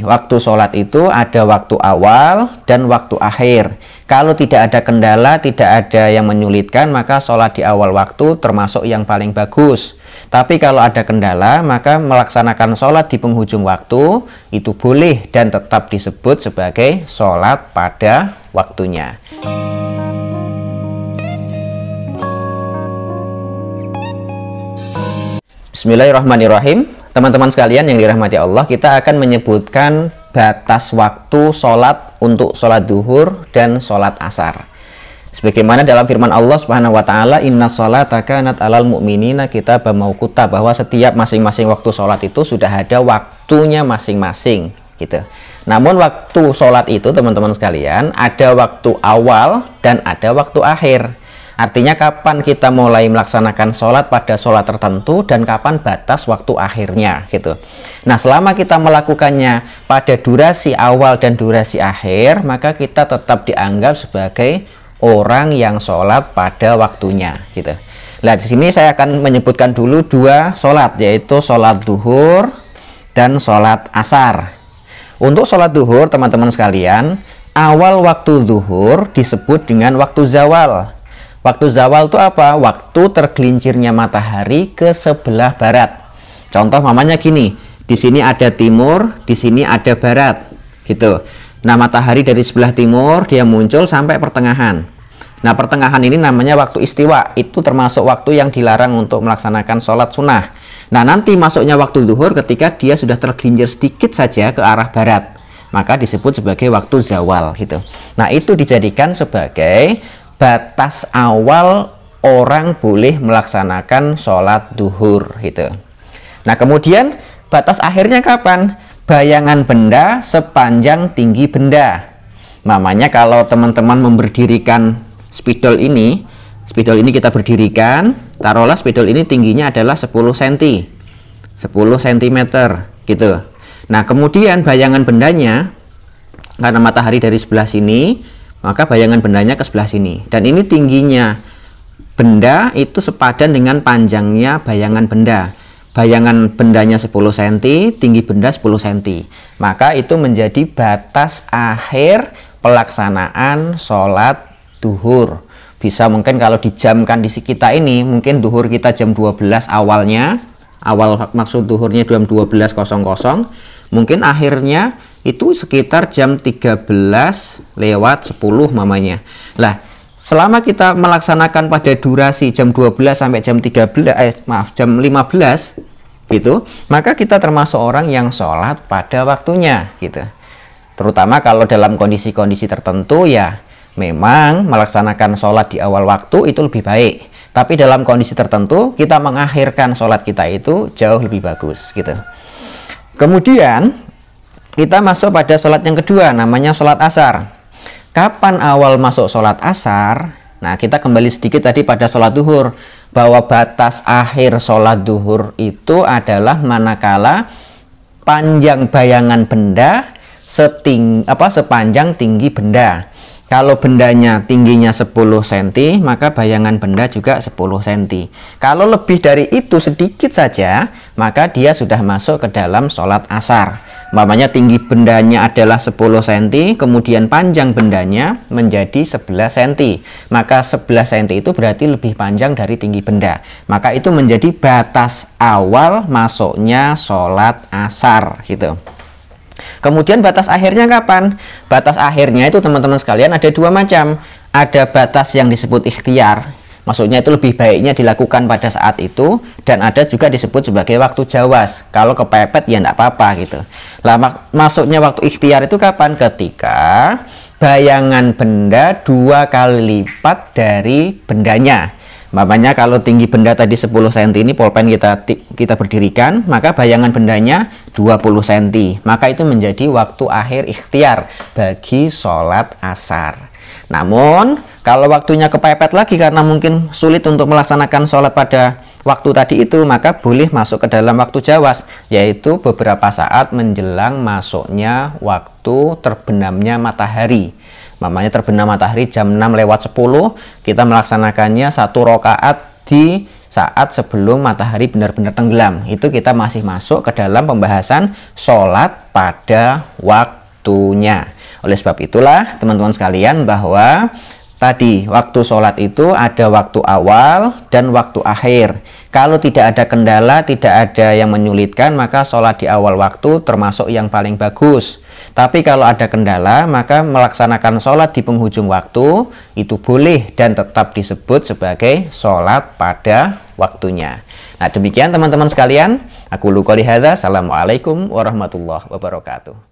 Waktu sholat itu ada waktu awal dan waktu akhir. Kalau tidak ada kendala, tidak ada yang menyulitkan, maka sholat di awal waktu termasuk yang paling bagus. Tapi kalau ada kendala, maka melaksanakan sholat di penghujung waktu itu boleh dan tetap disebut sebagai sholat pada waktunya. Bismillahirrahmanirrahim teman-teman sekalian yang dirahmati Allah, kita akan menyebutkan batas waktu sholat untuk sholat duhur dan sholat asar. Sebagaimana dalam firman Allah Subhanahu wa taala, "Inna sholata kanat 'alal mu'minina kita mauquta" bahwa setiap masing-masing waktu sholat itu sudah ada waktunya masing-masing, gitu. Namun waktu sholat itu teman-teman sekalian ada waktu awal dan ada waktu akhir. Artinya kapan kita mulai melaksanakan sholat pada sholat tertentu dan kapan batas waktu akhirnya gitu. Nah selama kita melakukannya pada durasi awal dan durasi akhir maka kita tetap dianggap sebagai orang yang sholat pada waktunya gitu. Nah di sini saya akan menyebutkan dulu dua sholat yaitu sholat duhur dan sholat asar. Untuk sholat duhur teman-teman sekalian awal waktu duhur disebut dengan waktu zawal Waktu zawal itu apa? Waktu tergelincirnya matahari ke sebelah barat. Contoh mamanya gini, di sini ada timur, di sini ada barat, gitu. Nah, matahari dari sebelah timur dia muncul sampai pertengahan. Nah, pertengahan ini namanya waktu istiwa. Itu termasuk waktu yang dilarang untuk melaksanakan sholat sunnah. Nah, nanti masuknya waktu duhur ketika dia sudah tergelincir sedikit saja ke arah barat maka disebut sebagai waktu zawal gitu. Nah, itu dijadikan sebagai batas awal orang boleh melaksanakan sholat duhur gitu. Nah kemudian batas akhirnya kapan? Bayangan benda sepanjang tinggi benda. Namanya kalau teman-teman memberdirikan spidol ini, spidol ini kita berdirikan, taruhlah spidol ini tingginya adalah 10 cm. 10 cm gitu. Nah kemudian bayangan bendanya karena matahari dari sebelah sini maka bayangan bendanya ke sebelah sini dan ini tingginya benda itu sepadan dengan panjangnya bayangan benda bayangan bendanya 10 cm tinggi benda 10 cm maka itu menjadi batas akhir pelaksanaan sholat duhur bisa mungkin kalau dijamkan di kita ini mungkin duhur kita jam 12 awalnya awal maksud duhurnya jam 12.00 mungkin akhirnya itu sekitar jam 13 lewat 10 mamanya. Lah, selama kita melaksanakan pada durasi jam 12 sampai jam 13 eh maaf jam 15 gitu, maka kita termasuk orang yang sholat pada waktunya gitu. Terutama kalau dalam kondisi-kondisi tertentu ya memang melaksanakan sholat di awal waktu itu lebih baik. Tapi dalam kondisi tertentu kita mengakhirkan sholat kita itu jauh lebih bagus gitu. Kemudian kita masuk pada sholat yang kedua namanya sholat asar kapan awal masuk sholat asar nah kita kembali sedikit tadi pada sholat duhur bahwa batas akhir sholat duhur itu adalah manakala panjang bayangan benda seting apa sepanjang tinggi benda kalau bendanya tingginya 10 cm, maka bayangan benda juga 10 cm. Kalau lebih dari itu sedikit saja, maka dia sudah masuk ke dalam sholat asar. Mamanya tinggi bendanya adalah 10 cm, kemudian panjang bendanya menjadi 11 cm. Maka 11 cm itu berarti lebih panjang dari tinggi benda. Maka itu menjadi batas awal masuknya sholat asar gitu. Kemudian batas akhirnya kapan? Batas akhirnya itu teman-teman sekalian ada dua macam. Ada batas yang disebut ikhtiar. Maksudnya itu lebih baiknya dilakukan pada saat itu dan ada juga disebut sebagai waktu jawas. Kalau kepepet ya enggak apa-apa gitu. Lah mak maksudnya waktu ikhtiar itu kapan? Ketika bayangan benda dua kali lipat dari bendanya. Makanya kalau tinggi benda tadi 10 cm ini polpen kita kita berdirikan, maka bayangan bendanya 20 cm. Maka itu menjadi waktu akhir ikhtiar bagi sholat asar. Namun, kalau waktunya kepepet lagi karena mungkin sulit untuk melaksanakan sholat pada waktu tadi itu, maka boleh masuk ke dalam waktu jawas, yaitu beberapa saat menjelang masuknya waktu terbenamnya matahari. Mamanya terbenam matahari jam 6 lewat 10, kita melaksanakannya satu rokaat di saat sebelum matahari benar-benar tenggelam. Itu kita masih masuk ke dalam pembahasan sholat pada waktunya. Oleh sebab itulah teman-teman sekalian bahwa tadi waktu sholat itu ada waktu awal dan waktu akhir kalau tidak ada kendala tidak ada yang menyulitkan maka sholat di awal waktu termasuk yang paling bagus tapi kalau ada kendala, maka melaksanakan sholat di penghujung waktu itu boleh dan tetap disebut sebagai sholat pada waktunya. Nah demikian teman-teman sekalian. Aku Luka hadha. Assalamualaikum warahmatullahi wabarakatuh.